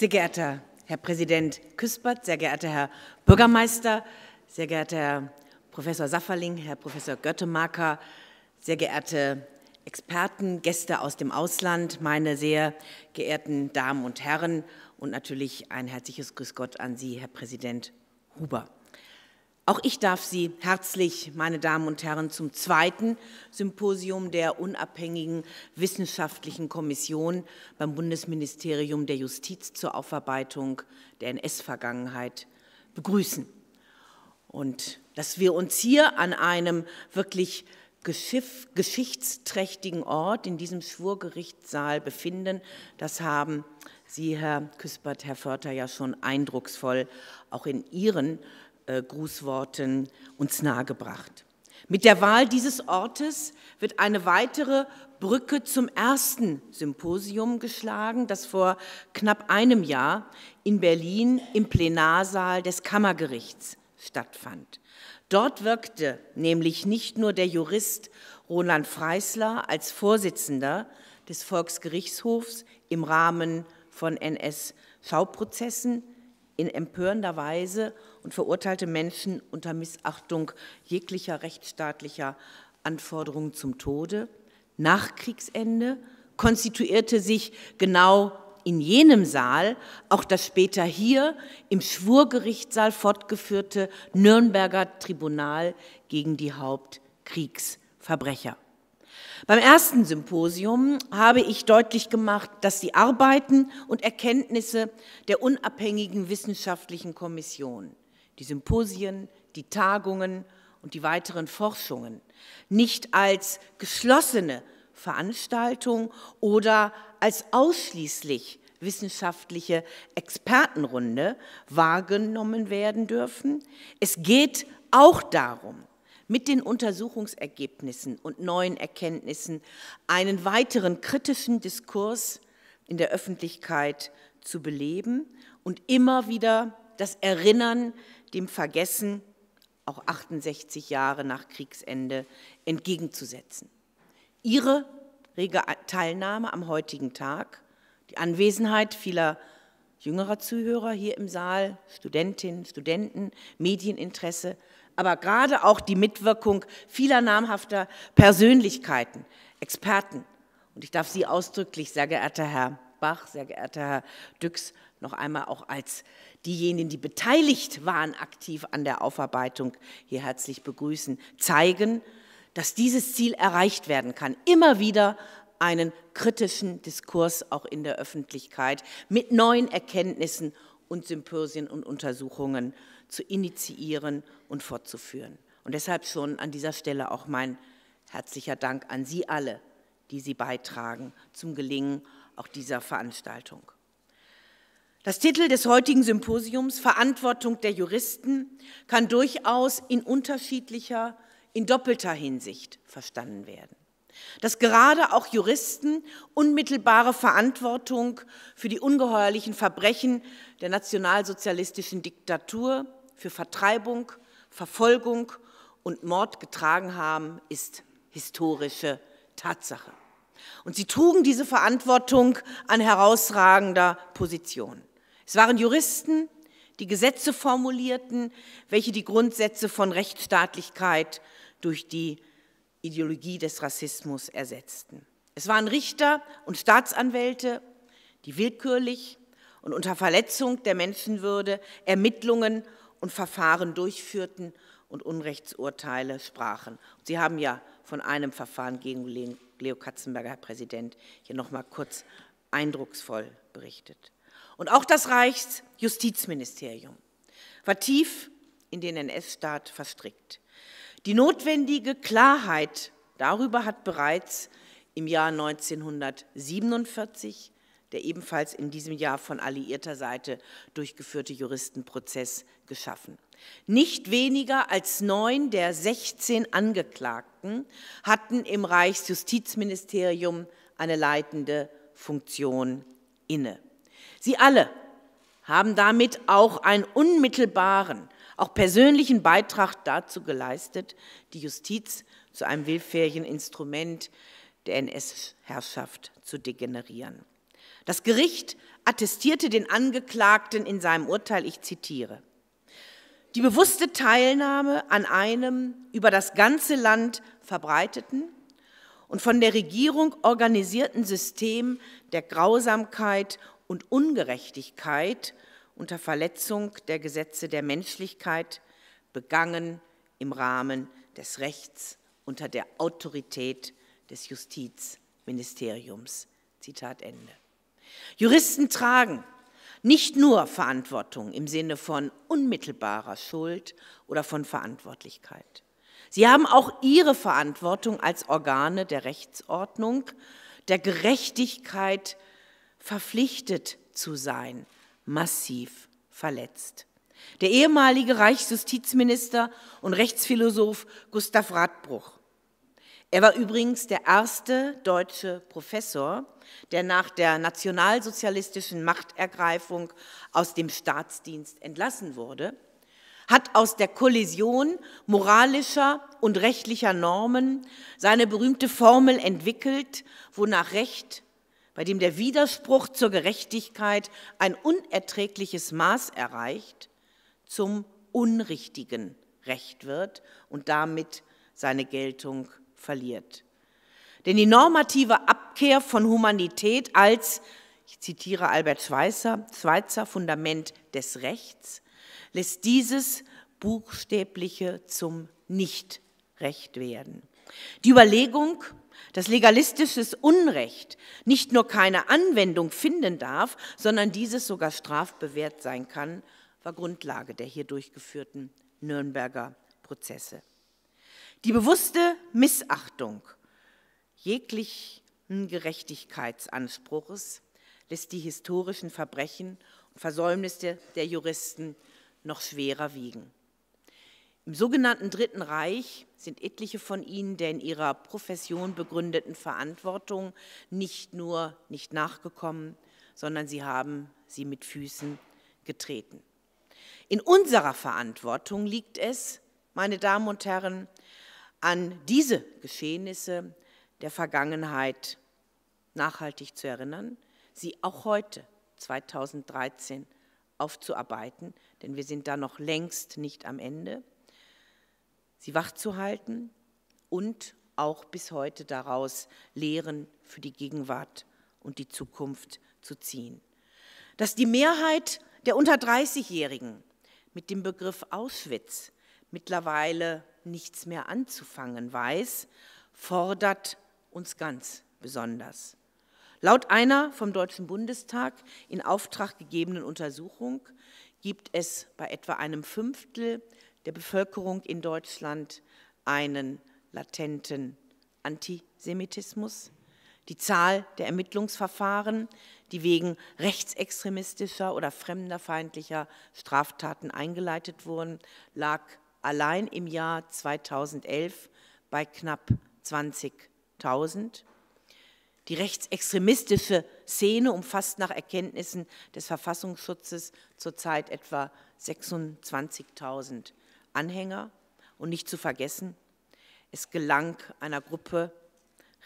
Sehr geehrter Herr Präsident Küspert, sehr geehrter Herr Bürgermeister, sehr geehrter Herr Professor Safferling, Herr Professor Göttemarker, sehr geehrte Experten, Gäste aus dem Ausland, meine sehr geehrten Damen und Herren und natürlich ein herzliches Grüß Gott an Sie, Herr Präsident Huber. Auch ich darf Sie herzlich, meine Damen und Herren, zum zweiten Symposium der unabhängigen wissenschaftlichen Kommission beim Bundesministerium der Justiz zur Aufarbeitung der NS-Vergangenheit begrüßen. Und dass wir uns hier an einem wirklich geschichtsträchtigen Ort in diesem Schwurgerichtssaal befinden, das haben Sie, Herr Küspert, Herr Förter, ja schon eindrucksvoll auch in Ihren äh, Grußworten uns nahegebracht. Mit der Wahl dieses Ortes wird eine weitere Brücke zum ersten Symposium geschlagen, das vor knapp einem Jahr in Berlin im Plenarsaal des Kammergerichts stattfand. Dort wirkte nämlich nicht nur der Jurist Roland Freisler als Vorsitzender des Volksgerichtshofs im Rahmen von NS-Schauprozessen in empörender Weise und verurteilte Menschen unter Missachtung jeglicher rechtsstaatlicher Anforderungen zum Tode. Nach Kriegsende konstituierte sich genau in jenem Saal auch das später hier im Schwurgerichtssaal fortgeführte Nürnberger Tribunal gegen die Hauptkriegsverbrecher. Beim ersten Symposium habe ich deutlich gemacht, dass die Arbeiten und Erkenntnisse der unabhängigen wissenschaftlichen Kommission die Symposien, die Tagungen und die weiteren Forschungen, nicht als geschlossene Veranstaltung oder als ausschließlich wissenschaftliche Expertenrunde wahrgenommen werden dürfen. Es geht auch darum, mit den Untersuchungsergebnissen und neuen Erkenntnissen einen weiteren kritischen Diskurs in der Öffentlichkeit zu beleben und immer wieder das Erinnern dem Vergessen, auch 68 Jahre nach Kriegsende, entgegenzusetzen. Ihre rege Teilnahme am heutigen Tag, die Anwesenheit vieler jüngerer Zuhörer hier im Saal, Studentinnen, Studenten, Medieninteresse, aber gerade auch die Mitwirkung vieler namhafter Persönlichkeiten, Experten. Und ich darf Sie ausdrücklich, sehr geehrter Herr Bach, sehr geehrter Herr Düx, noch einmal auch als diejenigen, die beteiligt waren aktiv an der Aufarbeitung, hier herzlich begrüßen, zeigen, dass dieses Ziel erreicht werden kann. Immer wieder einen kritischen Diskurs auch in der Öffentlichkeit mit neuen Erkenntnissen und Symposien und Untersuchungen zu initiieren und fortzuführen. Und deshalb schon an dieser Stelle auch mein herzlicher Dank an Sie alle, die Sie beitragen zum Gelingen auch dieser Veranstaltung. Das Titel des heutigen Symposiums, Verantwortung der Juristen, kann durchaus in unterschiedlicher, in doppelter Hinsicht verstanden werden. Dass gerade auch Juristen unmittelbare Verantwortung für die ungeheuerlichen Verbrechen der nationalsozialistischen Diktatur, für Vertreibung, Verfolgung und Mord getragen haben, ist historische Tatsache. Und sie trugen diese Verantwortung an herausragender Position. Es waren Juristen, die Gesetze formulierten, welche die Grundsätze von Rechtsstaatlichkeit durch die Ideologie des Rassismus ersetzten. Es waren Richter und Staatsanwälte, die willkürlich und unter Verletzung der Menschenwürde Ermittlungen und Verfahren durchführten und Unrechtsurteile sprachen. Sie haben ja von einem Verfahren gegen Leo Katzenberger, Herr Präsident, hier nochmal kurz eindrucksvoll berichtet und auch das Reichsjustizministerium war tief in den NS-Staat verstrickt. Die notwendige Klarheit darüber hat bereits im Jahr 1947 der ebenfalls in diesem Jahr von alliierter Seite durchgeführte Juristenprozess geschaffen. Nicht weniger als neun der 16 Angeklagten hatten im Reichsjustizministerium eine leitende Funktion inne. Sie alle haben damit auch einen unmittelbaren, auch persönlichen Beitrag dazu geleistet, die Justiz zu einem willfährigen Instrument der NS-Herrschaft zu degenerieren. Das Gericht attestierte den Angeklagten in seinem Urteil, ich zitiere, die bewusste Teilnahme an einem über das ganze Land verbreiteten und von der Regierung organisierten System der Grausamkeit und Ungerechtigkeit unter Verletzung der Gesetze der Menschlichkeit begangen im Rahmen des Rechts unter der Autorität des Justizministeriums. Zitat Ende. Juristen tragen nicht nur Verantwortung im Sinne von unmittelbarer Schuld oder von Verantwortlichkeit. Sie haben auch ihre Verantwortung als Organe der Rechtsordnung, der Gerechtigkeit verpflichtet zu sein, massiv verletzt. Der ehemalige Reichsjustizminister und Rechtsphilosoph Gustav Radbruch. Er war übrigens der erste deutsche Professor, der nach der nationalsozialistischen Machtergreifung aus dem Staatsdienst entlassen wurde, hat aus der Kollision moralischer und rechtlicher Normen seine berühmte Formel entwickelt, wonach Recht bei dem der Widerspruch zur Gerechtigkeit ein unerträgliches Maß erreicht, zum unrichtigen Recht wird und damit seine Geltung verliert. Denn die normative Abkehr von Humanität als, ich zitiere Albert Schweitzer, Schweizer Fundament des Rechts, lässt dieses buchstäbliche zum Nichtrecht werden. Die Überlegung, dass legalistisches Unrecht nicht nur keine Anwendung finden darf, sondern dieses sogar strafbewehrt sein kann, war Grundlage der hier durchgeführten Nürnberger Prozesse. Die bewusste Missachtung jeglichen Gerechtigkeitsanspruchs lässt die historischen Verbrechen und Versäumnisse der Juristen noch schwerer wiegen. Im sogenannten Dritten Reich sind etliche von ihnen der in ihrer Profession begründeten Verantwortung nicht nur nicht nachgekommen, sondern sie haben sie mit Füßen getreten. In unserer Verantwortung liegt es, meine Damen und Herren, an diese Geschehnisse der Vergangenheit nachhaltig zu erinnern, sie auch heute, 2013, aufzuarbeiten, denn wir sind da noch längst nicht am Ende sie wach zu halten und auch bis heute daraus Lehren für die Gegenwart und die Zukunft zu ziehen. Dass die Mehrheit der unter 30-Jährigen mit dem Begriff Auschwitz mittlerweile nichts mehr anzufangen weiß, fordert uns ganz besonders. Laut einer vom Deutschen Bundestag in Auftrag gegebenen Untersuchung gibt es bei etwa einem Fünftel der Bevölkerung in Deutschland einen latenten Antisemitismus. Die Zahl der Ermittlungsverfahren, die wegen rechtsextremistischer oder fremderfeindlicher Straftaten eingeleitet wurden, lag allein im Jahr 2011 bei knapp 20.000. Die rechtsextremistische Szene umfasst nach Erkenntnissen des Verfassungsschutzes zurzeit etwa 26.000 Anhänger und nicht zu vergessen, es gelang einer Gruppe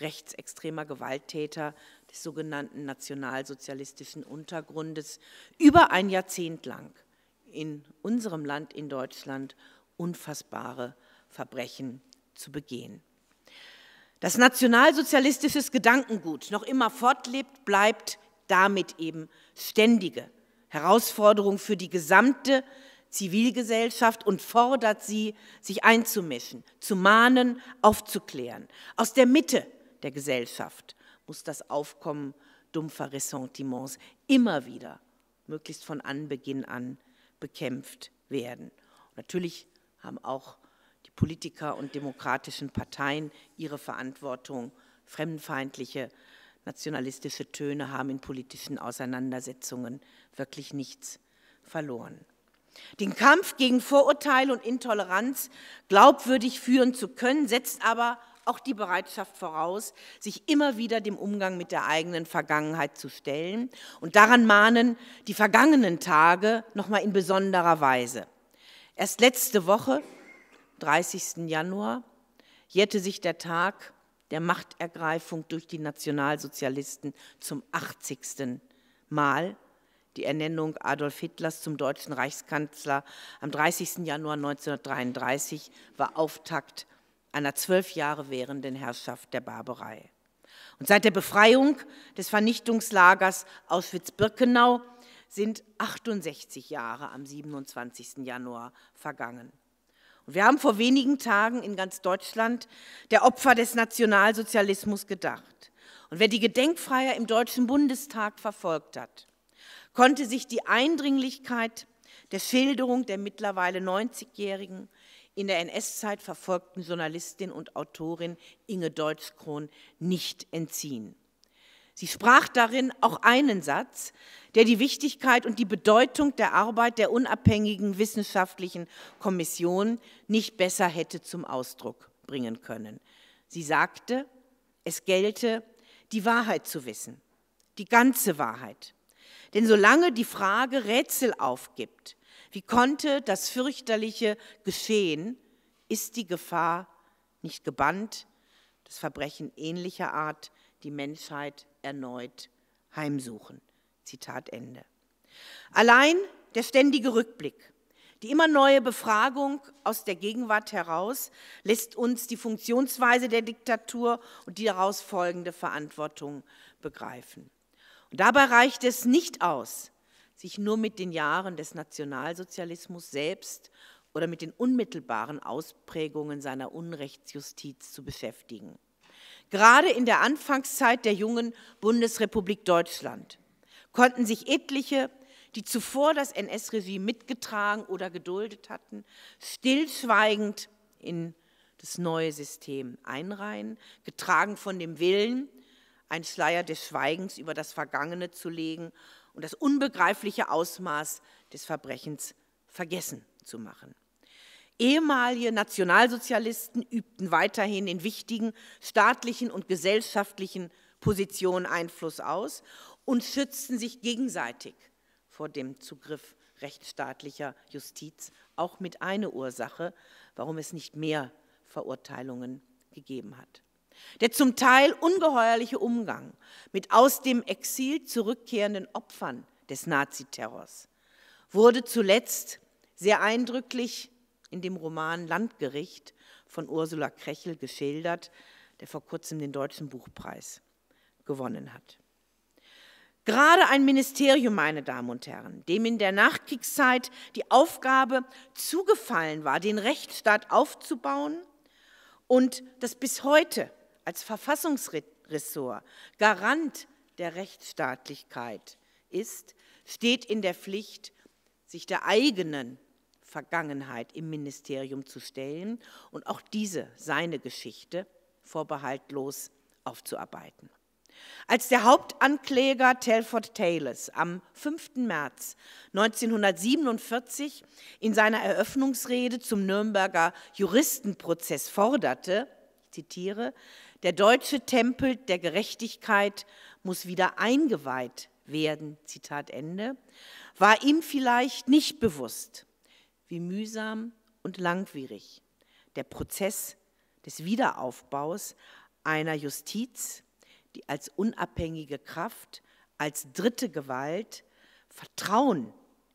rechtsextremer Gewalttäter des sogenannten nationalsozialistischen Untergrundes über ein Jahrzehnt lang in unserem Land, in Deutschland, unfassbare Verbrechen zu begehen. Dass nationalsozialistisches Gedankengut noch immer fortlebt, bleibt damit eben ständige Herausforderung für die gesamte Zivilgesellschaft und fordert sie, sich einzumischen, zu mahnen, aufzuklären. Aus der Mitte der Gesellschaft muss das Aufkommen dumpfer Ressentiments immer wieder, möglichst von Anbeginn an, bekämpft werden. Und natürlich haben auch die Politiker und demokratischen Parteien ihre Verantwortung. Fremdenfeindliche, nationalistische Töne haben in politischen Auseinandersetzungen wirklich nichts verloren. Den Kampf gegen Vorurteile und Intoleranz glaubwürdig führen zu können, setzt aber auch die Bereitschaft voraus, sich immer wieder dem Umgang mit der eigenen Vergangenheit zu stellen. Und daran mahnen die vergangenen Tage nochmal in besonderer Weise. Erst letzte Woche, 30. Januar, jährte sich der Tag der Machtergreifung durch die Nationalsozialisten zum 80. Mal die Ernennung Adolf Hitlers zum deutschen Reichskanzler am 30. Januar 1933 war Auftakt einer zwölf Jahre währenden Herrschaft der Barbarei. Und seit der Befreiung des Vernichtungslagers Auschwitz-Birkenau sind 68 Jahre am 27. Januar vergangen. Und wir haben vor wenigen Tagen in ganz Deutschland der Opfer des Nationalsozialismus gedacht. Und wer die Gedenkfeier im Deutschen Bundestag verfolgt hat, konnte sich die Eindringlichkeit der Schilderung der mittlerweile 90-jährigen in der NS-Zeit verfolgten Journalistin und Autorin Inge Deutschkron nicht entziehen. Sie sprach darin auch einen Satz, der die Wichtigkeit und die Bedeutung der Arbeit der unabhängigen wissenschaftlichen Kommission nicht besser hätte zum Ausdruck bringen können. Sie sagte, es gelte, die Wahrheit zu wissen, die ganze Wahrheit. Denn solange die Frage Rätsel aufgibt, wie konnte das fürchterliche geschehen, ist die Gefahr nicht gebannt, das Verbrechen ähnlicher Art die Menschheit erneut heimsuchen. Zitat Ende. Allein der ständige Rückblick, die immer neue Befragung aus der Gegenwart heraus lässt uns die Funktionsweise der Diktatur und die daraus folgende Verantwortung begreifen. Dabei reicht es nicht aus, sich nur mit den Jahren des Nationalsozialismus selbst oder mit den unmittelbaren Ausprägungen seiner Unrechtsjustiz zu beschäftigen. Gerade in der Anfangszeit der jungen Bundesrepublik Deutschland konnten sich etliche, die zuvor das NS-Regime mitgetragen oder geduldet hatten, stillschweigend in das neue System einreihen, getragen von dem Willen, einen Schleier des Schweigens über das Vergangene zu legen und das unbegreifliche Ausmaß des Verbrechens vergessen zu machen. Ehemalige Nationalsozialisten übten weiterhin in wichtigen staatlichen und gesellschaftlichen Positionen Einfluss aus und schützten sich gegenseitig vor dem Zugriff rechtsstaatlicher Justiz, auch mit einer Ursache, warum es nicht mehr Verurteilungen gegeben hat. Der zum Teil ungeheuerliche Umgang mit aus dem Exil zurückkehrenden Opfern des Naziterrors wurde zuletzt sehr eindrücklich in dem Roman Landgericht von Ursula Krechel geschildert, der vor kurzem den Deutschen Buchpreis gewonnen hat. Gerade ein Ministerium, meine Damen und Herren, dem in der Nachkriegszeit die Aufgabe zugefallen war, den Rechtsstaat aufzubauen und das bis heute als Verfassungsressort, Garant der Rechtsstaatlichkeit ist, steht in der Pflicht, sich der eigenen Vergangenheit im Ministerium zu stellen und auch diese, seine Geschichte, vorbehaltlos aufzuarbeiten. Als der Hauptankläger Telford Taylors am 5. März 1947 in seiner Eröffnungsrede zum Nürnberger Juristenprozess forderte, ich zitiere, der deutsche Tempel der Gerechtigkeit muss wieder eingeweiht werden, Zitat Ende, war ihm vielleicht nicht bewusst, wie mühsam und langwierig der Prozess des Wiederaufbaus einer Justiz, die als unabhängige Kraft, als dritte Gewalt Vertrauen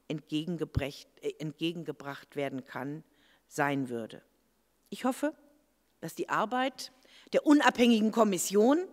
äh, entgegengebracht werden kann, sein würde. Ich hoffe, dass die Arbeit der unabhängigen Kommission,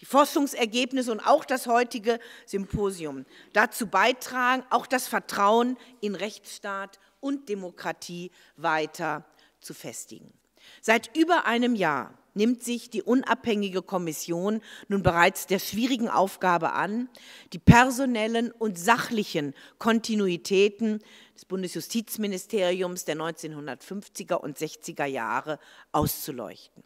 die Forschungsergebnisse und auch das heutige Symposium dazu beitragen, auch das Vertrauen in Rechtsstaat und Demokratie weiter zu festigen. Seit über einem Jahr nimmt sich die unabhängige Kommission nun bereits der schwierigen Aufgabe an, die personellen und sachlichen Kontinuitäten des Bundesjustizministeriums der 1950er und 60er Jahre auszuleuchten.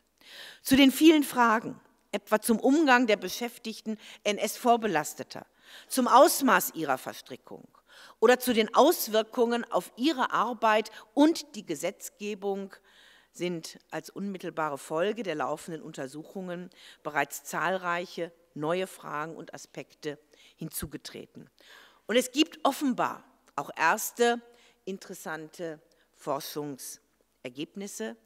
Zu den vielen Fragen, etwa zum Umgang der Beschäftigten NS-Vorbelasteter, zum Ausmaß ihrer Verstrickung oder zu den Auswirkungen auf ihre Arbeit und die Gesetzgebung sind als unmittelbare Folge der laufenden Untersuchungen bereits zahlreiche neue Fragen und Aspekte hinzugetreten. Und es gibt offenbar auch erste interessante Forschungsergebnisse,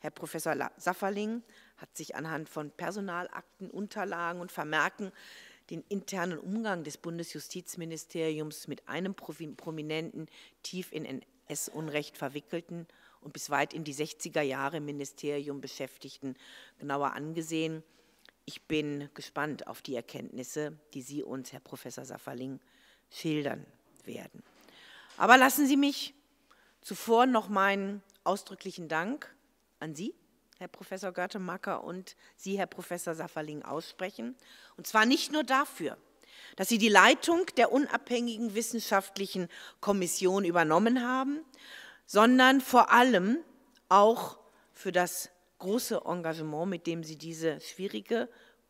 Herr Professor Safferling hat sich anhand von Personalakten, Unterlagen und Vermerken den internen Umgang des Bundesjustizministeriums mit einem prominenten, tief in NS-Unrecht verwickelten und bis weit in die 60er Jahre im Ministerium beschäftigten genauer angesehen. Ich bin gespannt auf die Erkenntnisse, die Sie uns, Herr Professor Safferling, schildern werden. Aber lassen Sie mich zuvor noch meinen ausdrücklichen Dank an Sie, Herr Professor Görtemacker, und Sie, Herr Professor Safferling, aussprechen. Und zwar nicht nur dafür, dass Sie die Leitung der unabhängigen wissenschaftlichen Kommission übernommen haben, sondern vor allem auch für das große Engagement, mit dem Sie diese schwierige,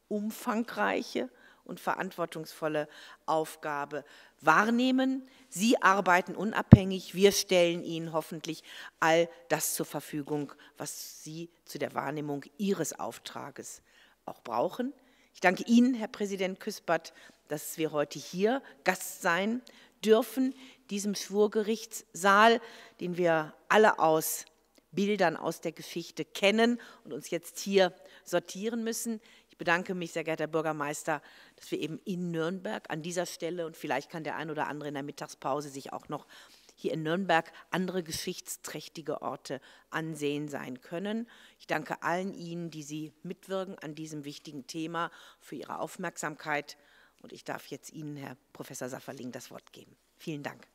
umfangreiche und verantwortungsvolle Aufgabe wahrnehmen. Sie arbeiten unabhängig, wir stellen Ihnen hoffentlich all das zur Verfügung, was Sie zu der Wahrnehmung Ihres Auftrages auch brauchen. Ich danke Ihnen, Herr Präsident Küspert, dass wir heute hier Gast sein dürfen, diesem Schwurgerichtssaal, den wir alle aus Bildern aus der Geschichte kennen und uns jetzt hier sortieren müssen bedanke mich, sehr geehrter Bürgermeister, dass wir eben in Nürnberg an dieser Stelle und vielleicht kann der ein oder andere in der Mittagspause sich auch noch hier in Nürnberg andere geschichtsträchtige Orte ansehen sein können. Ich danke allen Ihnen, die Sie mitwirken an diesem wichtigen Thema, für Ihre Aufmerksamkeit. Und ich darf jetzt Ihnen, Herr Professor Safferling, das Wort geben. Vielen Dank.